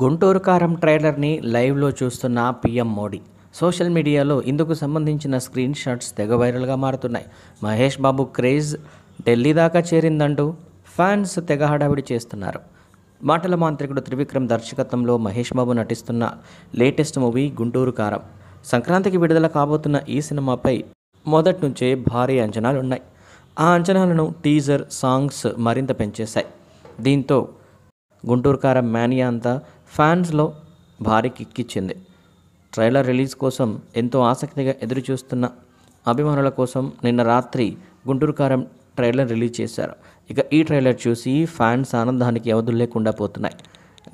గుంటూరు కారం ట్రైలర్ని లైవ్లో చూస్తున్న పీఎం మోడీ సోషల్ మీడియాలో ఇందుకు సంబంధించిన స్క్రీన్ షాట్స్ తెగ వైరల్గా మారుతున్నాయి మహేష్ బాబు క్రేజ్ ఢిల్లీ దాకా చేరిందంటూ ఫ్యాన్స్ తెగ హడావిడి చేస్తున్నారు మాటల మాంత్రికుడు త్రివిక్రమ్ దర్శకత్వంలో మహేష్ బాబు నటిస్తున్న లేటెస్ట్ మూవీ గుంటూరు కారం సంక్రాంతికి విడుదల కాబోతున్న ఈ సినిమాపై మొదటి నుంచే భారీ అంచనాలున్నాయి ఆ అంచనాలను టీజర్ సాంగ్స్ మరింత పెంచేశాయి దీంతో గుంటూరుకార మ్యానియా అంతా ఫ్యాన్స్లో భారీ కిక్కిచ్చింది ట్రైలర్ రిలీజ్ కోసం ఎంతో ఆసక్తిగా ఎదురుచూస్తున్న అభిమానుల కోసం నిన్న రాత్రి గుంటూరుకారం ట్రైలర్ రిలీజ్ చేశారు ఇక ఈ ట్రైలర్ చూసి ఫ్యాన్స్ ఆనందానికి అవధులు లేకుండా పోతున్నాయి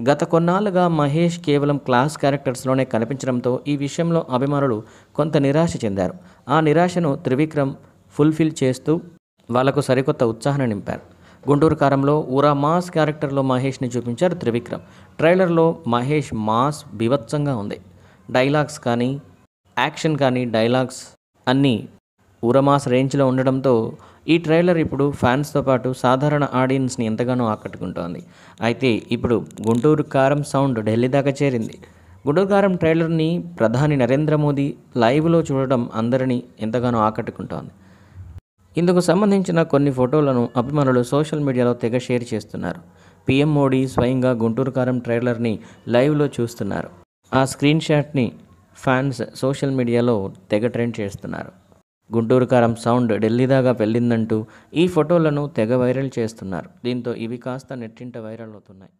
గత కొన్నాళ్ళుగా మహేష్ కేవలం క్లాస్ క్యారెక్టర్స్లోనే కనిపించడంతో ఈ విషయంలో అభిమానులు కొంత నిరాశ చెందారు ఆ నిరాశను త్రివిక్రమ్ ఫుల్ఫిల్ చేస్తూ వాళ్లకు సరికొత్త ఉత్సాహాన్ని నింపారు గుంటూరు కారంలో ఊరా మాస్ క్యారెక్టర్లో మహేష్ని చూపించారు త్రివిక్రమ్ ట్రైలర్లో మహేష్ మాస్ బీభత్సంగా ఉంది డైలాగ్స్ కానీ యాక్షన్ కానీ డైలాగ్స్ అన్నీ ఊరమాస్ రేంజ్లో ఉండడంతో ఈ ట్రైలర్ ఇప్పుడు ఫ్యాన్స్తో పాటు సాధారణ ఆడియన్స్ని ఎంతగానో ఆకట్టుకుంటోంది అయితే ఇప్పుడు గుంటూరు కారం సౌండ్ ఢిల్లీ దాకా చేరింది గుంటూరు కారం ట్రైలర్ని ప్రధాని నరేంద్ర మోదీ లైవ్లో చూడడం అందరినీ ఎంతగానో ఆకట్టుకుంటోంది ఇందుకు సంబంధించిన కొన్ని ఫోటోలను అభిమానులు సోషల్ మీడియాలో తెగ షేర్ చేస్తున్నారు పీఎం మోడీ స్వయంగా గుంటూరు కారం ట్రైలర్ని లైవ్లో చూస్తున్నారు ఆ స్క్రీన్ షాట్ని ఫ్యాన్స్ సోషల్ మీడియాలో తెగ ట్రెండ్ చేస్తున్నారు గుంటూరు కారం సౌండ్ ఢిల్లీ దాకా వెళ్ళిందంటూ ఈ ఫోటోలను తెగ వైరల్ చేస్తున్నారు దీంతో ఇవి కాస్త నెట్టింట వైరల్ అవుతున్నాయి